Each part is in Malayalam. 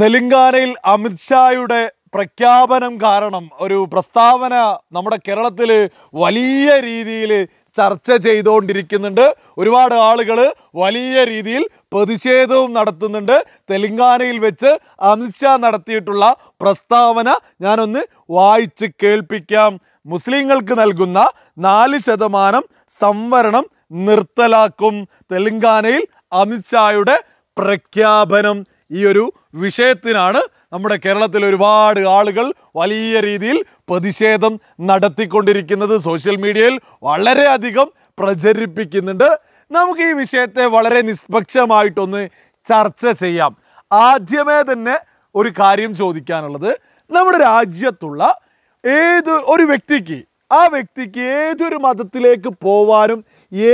തെലങ്കാനയിൽ അമിത്ഷായുടെ പ്രഖ്യാപനം കാരണം ഒരു പ്രസ്താവന നമ്മുടെ കേരളത്തിൽ വലിയ രീതിയിൽ ചർച്ച ചെയ്തുകൊണ്ടിരിക്കുന്നുണ്ട് ഒരുപാട് ആളുകൾ വലിയ രീതിയിൽ പ്രതിഷേധവും നടത്തുന്നുണ്ട് തെലങ്കാനയിൽ വെച്ച് അമിത്ഷാ നടത്തിയിട്ടുള്ള പ്രസ്താവന ഞാനൊന്ന് വായിച്ച് കേൾപ്പിക്കാം മുസ്ലിങ്ങൾക്ക് നൽകുന്ന നാല് ശതമാനം സംവരണം നിർത്തലാക്കും തെലങ്കാനയിൽ അമിത്ഷായുടെ പ്രഖ്യാപനം ഈ ഒരു വിഷയത്തിനാണ് നമ്മുടെ കേരളത്തിൽ ഒരുപാട് ആളുകൾ വലിയ രീതിയിൽ പ്രതിഷേധം നടത്തിക്കൊണ്ടിരിക്കുന്നത് സോഷ്യൽ മീഡിയയിൽ വളരെയധികം പ്രചരിപ്പിക്കുന്നുണ്ട് നമുക്ക് ഈ വിഷയത്തെ വളരെ നിഷ്പക്ഷമായിട്ടൊന്ന് ചർച്ച ചെയ്യാം ആദ്യമേ തന്നെ ഒരു കാര്യം ചോദിക്കാനുള്ളത് നമ്മുടെ രാജ്യത്തുള്ള ഏത് ഒരു വ്യക്തിക്ക് ആ വ്യക്തിക്ക് ഏതൊരു മതത്തിലേക്ക് പോവാനും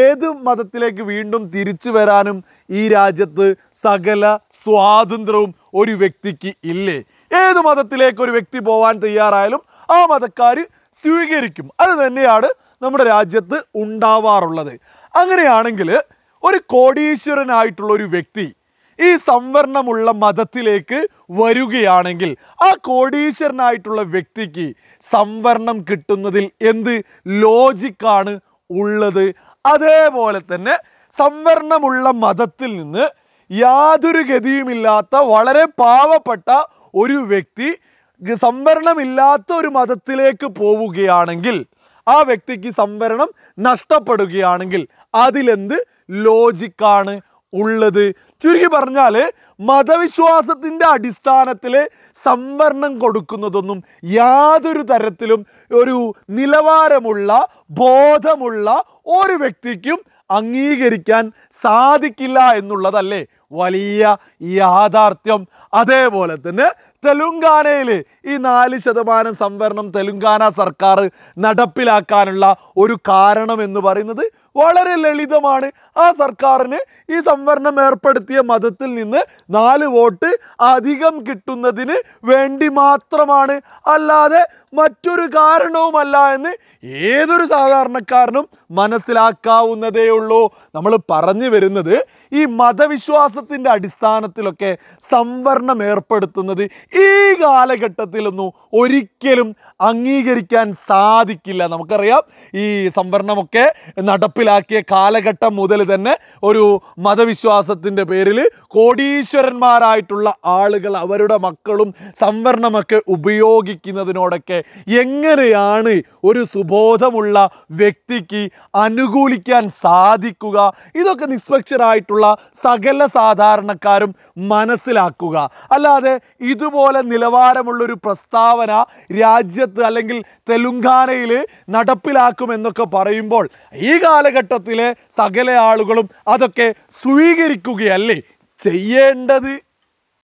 ഏത് മതത്തിലേക്ക് വീണ്ടും തിരിച്ചു വരാനും ഈ രാജ്യത്ത് സകല സ്വാതന്ത്ര്യവും ഒരു വ്യക്തിക്ക് ഇല്ലേ ഏത് മതത്തിലേക്ക് ഒരു വ്യക്തി പോവാൻ തയ്യാറായാലും ആ മതക്കാർ സ്വീകരിക്കും അത് തന്നെയാണ് നമ്മുടെ രാജ്യത്ത് ഉണ്ടാവാറുള്ളത് അങ്ങനെയാണെങ്കിൽ ഒരു കോടീശ്വരനായിട്ടുള്ള ഒരു വ്യക്തി ഈ സംവരണമുള്ള മതത്തിലേക്ക് വരികയാണെങ്കിൽ ആ കോടീശ്വരനായിട്ടുള്ള വ്യക്തിക്ക് സംവരണം കിട്ടുന്നതിൽ എന്ത് ലോജിക്കാണ് ഉള്ളത് അതേപോലെ തന്നെ സംവരണമുള്ള മതത്തിൽ നിന്ന് യാതൊരു ഗതിയുമില്ലാത്ത വളരെ പാവപ്പെട്ട ഒരു വ്യക്തി സംവരണമില്ലാത്ത ഒരു മതത്തിലേക്ക് പോവുകയാണെങ്കിൽ ആ വ്യക്തിക്ക് സംവരണം നഷ്ടപ്പെടുകയാണെങ്കിൽ അതിലെന്ത് ലോജിക്കാണ് ഉള്ളത് ചുരുക്കി പറഞ്ഞാൽ മതവിശ്വാസത്തിൻ്റെ അടിസ്ഥാനത്തിൽ സംവരണം കൊടുക്കുന്നതൊന്നും യാതൊരു തരത്തിലും ഒരു നിലവാരമുള്ള ബോധമുള്ള ഒരു വ്യക്തിക്കും അംഗീകരിക്കാൻ സാധിക്കില്ല എന്നുള്ളതല്ലേ വലിയ യാഥാർത്ഥ്യം അതേപോലെ തന്നെ തെലുങ്കാനയിൽ ഈ നാല് ശതമാനം സംവരണം തെലുങ്കാന സർക്കാർ നടപ്പിലാക്കാനുള്ള ഒരു കാരണം എന്ന് പറയുന്നത് വളരെ ലളിതമാണ് ആ സർക്കാരിന് ഈ സംവരണം ഏർപ്പെടുത്തിയ മതത്തിൽ നിന്ന് നാല് വോട്ട് അധികം കിട്ടുന്നതിന് വേണ്ടി മാത്രമാണ് അല്ലാതെ മറ്റൊരു കാരണവുമല്ല എന്ന് ഏതൊരു സാധാരണക്കാരനും മനസ്സിലാക്കാവുന്നതേ നമ്മൾ പറഞ്ഞു വരുന്നത് ഈ മതവിശ്വാസത്തിൻ്റെ അടിസ്ഥാനത്തിലൊക്കെ സംവരണം ഏർപ്പെടുത്തുന്നത് ഈ കാലഘട്ടത്തിലൊന്നും ഒരിക്കലും അംഗീകരിക്കാൻ സാധിക്കില്ല നമുക്കറിയാം ഈ സംവരണമൊക്കെ നടപ്പിലാക്കിയ കാലഘട്ടം മുതൽ തന്നെ ഒരു മതവിശ്വാസത്തിൻ്റെ പേരിൽ കോടീശ്വരന്മാരായിട്ടുള്ള ആളുകൾ അവരുടെ മക്കളും സംവരണമൊക്കെ ഉപയോഗിക്കുന്നതിനോടൊക്കെ എങ്ങനെയാണ് ഒരു സുബോധമുള്ള വ്യക്തിക്ക് അനുകൂലിക്കാൻ സാധിക്കുക ഇതൊക്കെ നിഷ്പക്ഷരായിട്ടുള്ള സകല സാധാരണക്കാരും മനസ്സിലാക്കുക അല്ലാതെ ഇതുപോലെ ഇതുപോലെ നിലവാരമുള്ളൊരു പ്രസ്താവന രാജ്യത്ത് അല്ലെങ്കിൽ തെലുങ്കാനയിൽ നടപ്പിലാക്കുമെന്നൊക്കെ പറയുമ്പോൾ ഈ കാലഘട്ടത്തിലെ സകല ആളുകളും അതൊക്കെ സ്വീകരിക്കുകയല്ലേ ചെയ്യേണ്ടത്